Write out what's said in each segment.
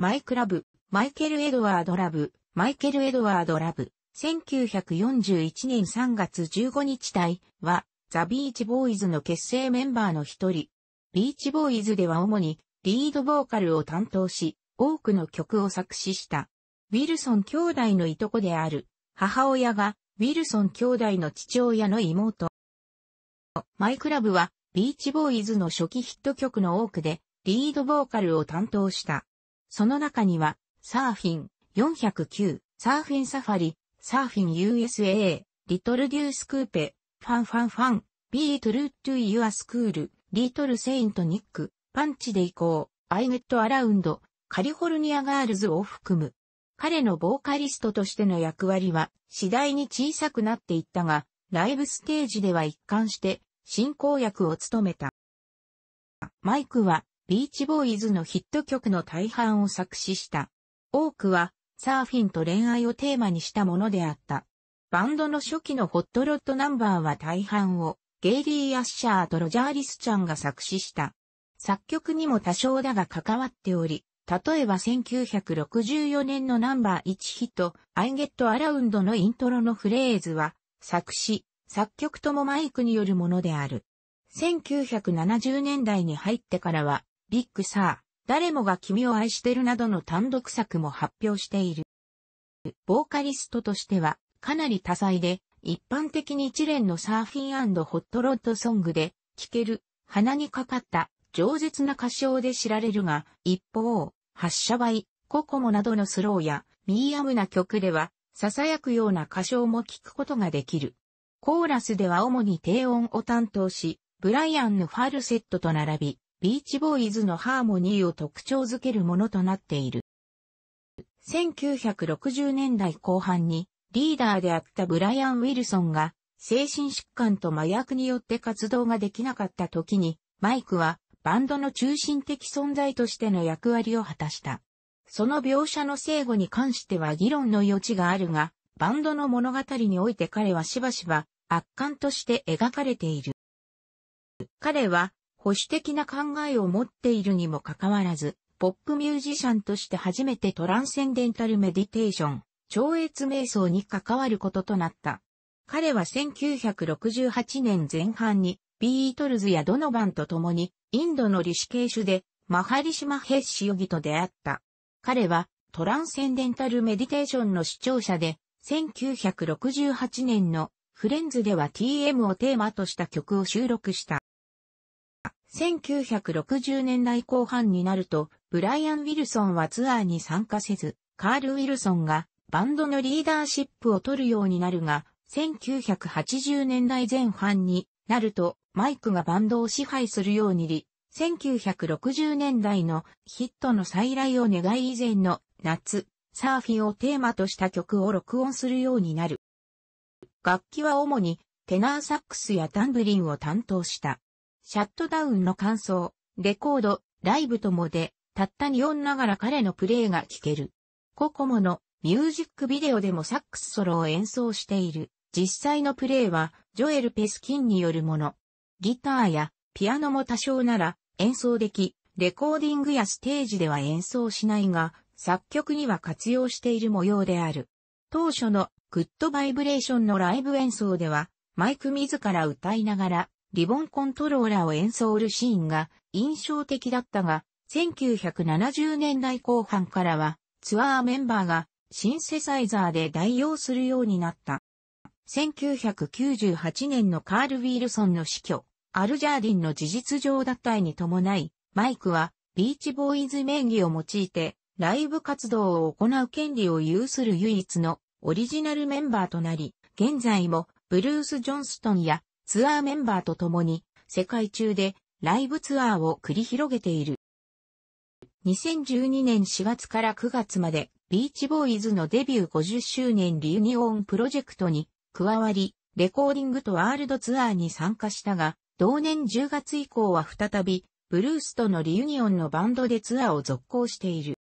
マイクラブ、マイケル・エドワード・ラブ、マイケル・エドワード・ラブ、1941年3月15日隊は、ザ・ビーチ・ボーイズの結成メンバーの一人。ビーチ・ボーイズでは主に、リードボーカルを担当し、多くの曲を作詞した。ウィルソン兄弟のいとこである、母親が、ウィルソン兄弟の父親の妹。マイクラブは、ビーチボーイズの初期ヒット曲の多くで、リードボーカルを担当した。その中には、サーフィン409、サーフィンサファリ、サーフィン USA、リトルデュースクーペ、ファンファンファン、ビートルートゥイユアスクール、リトルセイントニック、パンチで行こう、アイゲットアラウンド、カリフォルニアガールズを含む。彼のボーカリストとしての役割は次第に小さくなっていったが、ライブステージでは一貫して進行役を務めた。マイクはビーチボーイズのヒット曲の大半を作詞した。多くは、サーフィンと恋愛をテーマにしたものであった。バンドの初期のホットロットナンバーは大半を、ゲイリー・アッシャーとロジャー・リスちゃんが作詞した。作曲にも多少だが関わっており、例えば1964年のナンバー1ヒット、I Get Around のイントロのフレーズは、作詞、作曲ともマイクによるものである。1970年代に入ってからは、ビッグサー、誰もが君を愛してるなどの単独作も発表している。ボーカリストとしてはかなり多彩で、一般的に一連のサーフィンホットロッドソングで聴ける、鼻にかかった饒舌な歌唱で知られるが、一方、発射倍、ココモなどのスローやミーアムな曲では、囁くような歌唱も聴くことができる。コーラスでは主に低音を担当し、ブライアンのファルセットと並び、ビーチボーイズのハーモニーを特徴づけるものとなっている。1960年代後半にリーダーであったブライアン・ウィルソンが精神疾患と麻薬によって活動ができなかった時にマイクはバンドの中心的存在としての役割を果たした。その描写の正誤に関しては議論の余地があるが、バンドの物語において彼はしばしば圧巻として描かれている。彼は保守的な考えを持っているにもかかわらず、ポップミュージシャンとして初めてトランセンデンタルメディテーション、超越瞑想に関わることとなった。彼は1968年前半にビートルズやドノバンと共にインドのリシケーシュでマハリシマヘッシヨギと出会った。彼はトランセンデンタルメディテーションの視聴者で1968年のフレンズでは TM をテーマとした曲を収録した。1960年代後半になると、ブライアン・ウィルソンはツアーに参加せず、カール・ウィルソンがバンドのリーダーシップを取るようになるが、1980年代前半になると、マイクがバンドを支配するようにり、1960年代のヒットの再来を願い以前の夏、サーフィンをテーマとした曲を録音するようになる。楽器は主にテナーサックスやタンブリンを担当した。シャットダウンの感想、レコード、ライブともで、たった読んながら彼のプレイが聴ける。ココモのミュージックビデオでもサックスソロを演奏している。実際のプレイは、ジョエル・ペスキンによるもの。ギターやピアノも多少なら演奏でき、レコーディングやステージでは演奏しないが、作曲には活用している模様である。当初のグッドバイブレーションのライブ演奏では、マイク自ら歌いながらリボンコントローラーを演奏するシーンが印象的だったが、1970年代後半からはツアーメンバーがシンセサイザーで代用するようになった。1998年のカール・ウィルソンの死去、アルジャーディンの事実上脱退に伴い、マイクはビーチボーイズ名義を用いてライブ活動を行う権利を有する唯一のオリジナルメンバーとなり、現在もブルース・ジョンストンやツアーメンバーと共に世界中でライブツアーを繰り広げている。2012年4月から9月までビーチボーイズのデビュー50周年リユニオンプロジェクトに加わり、レコーディングとワールドツアーに参加したが、同年10月以降は再び、ブルースとのリユニオンのバンドでツアーを続行している。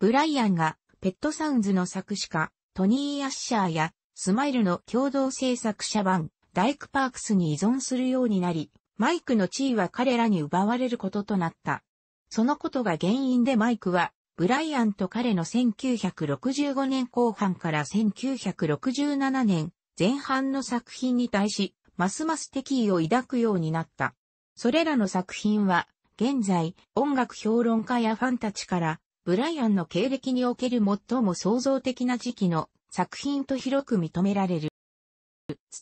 ブライアンが、ペットサウンズの作詞家、トニー・アッシャーや、スマイルの共同制作者版、ダイクパークスに依存するようになり、マイクの地位は彼らに奪われることとなった。そのことが原因でマイクは、ブライアンと彼の1965年後半から1967年前半の作品に対し、ますます敵意を抱くようになった。それらの作品は、現在、音楽評論家やファンたちから、ブライアンの経歴における最も創造的な時期の作品と広く認められる。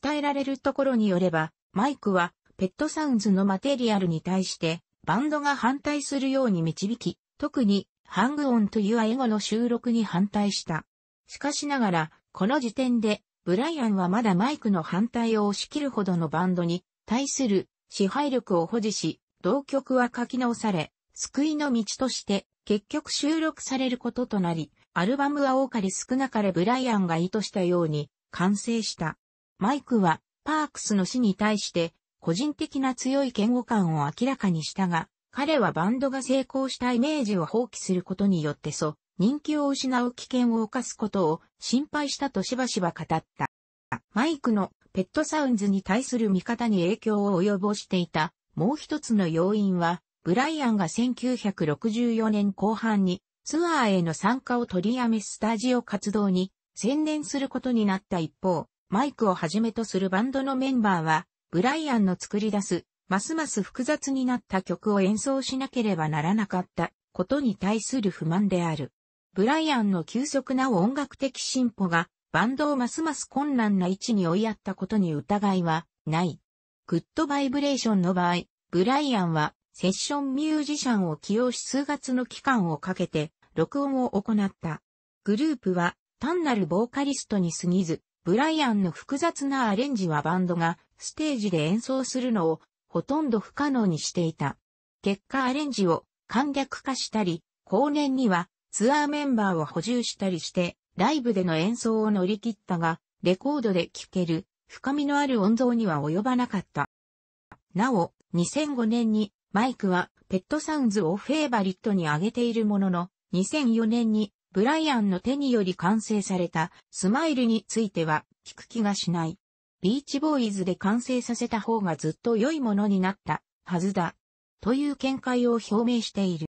伝えられるところによれば、マイクはペットサウンズのマテリアルに対してバンドが反対するように導き、特にハングオンという英語の収録に反対した。しかしながら、この時点でブライアンはまだマイクの反対を押し切るほどのバンドに対する支配力を保持し、同曲は書き直され、救いの道として結局収録されることとなり、アルバムは多かれ少なかれブライアンが意図したように完成した。マイクは、パークスの死に対して、個人的な強い嫌悪感を明らかにしたが、彼はバンドが成功したイメージを放棄することによってそ、人気を失う危険を犯すことを心配したとしばしば語った。マイクのペットサウンズに対する見方に影響を及ぼしていた、もう一つの要因は、ブライアンが1964年後半にツアーへの参加を取りやめスタジオ活動に専念することになった一方、マイクをはじめとするバンドのメンバーは、ブライアンの作り出す、ますます複雑になった曲を演奏しなければならなかったことに対する不満である。ブライアンの急速な音楽的進歩が、バンドをますます困難な位置に追いやったことに疑いはない。グッドバイブレーションの場合、ブライアンはセッションミュージシャンを起用し数月の期間をかけて録音を行った。グループは単なるボーカリストに過ぎず、ブライアンの複雑なアレンジはバンドがステージで演奏するのをほとんど不可能にしていた。結果アレンジを簡略化したり、後年にはツアーメンバーを補充したりして、ライブでの演奏を乗り切ったが、レコードで聴ける深みのある音像には及ばなかった。なお、2005年にマイクはペットサウンズをフェイバリットに上げているものの、2004年にブライアンの手により完成されたスマイルについては聞く気がしない。ビーチボーイズで完成させた方がずっと良いものになったはずだ。という見解を表明している。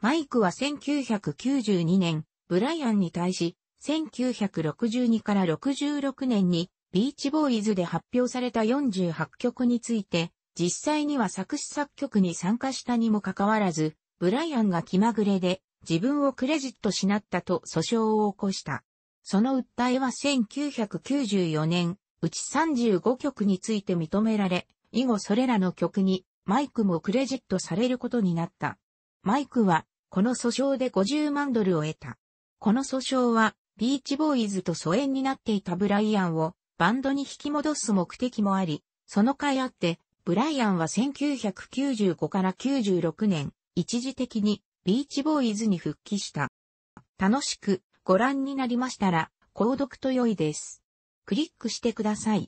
マイクは1992年、ブライアンに対し、1962から66年にビーチボーイズで発表された48曲について、実際には作詞作曲に参加したにもかかわらず、ブライアンが気まぐれで自分をクレジットしなったと訴訟を起こした。その訴えは1994年、うち35曲について認められ、以後それらの曲にマイクもクレジットされることになった。マイクは、この訴訟で50万ドルを得た。この訴訟は、ビーチボーイズと疎遠になっていたブライアンをバンドに引き戻す目的もあり、そのか斐あって、ブライアンは1995から96年、一時的にビーチボーイズに復帰した。楽しくご覧になりましたら、購読と良いです。クリックしてください。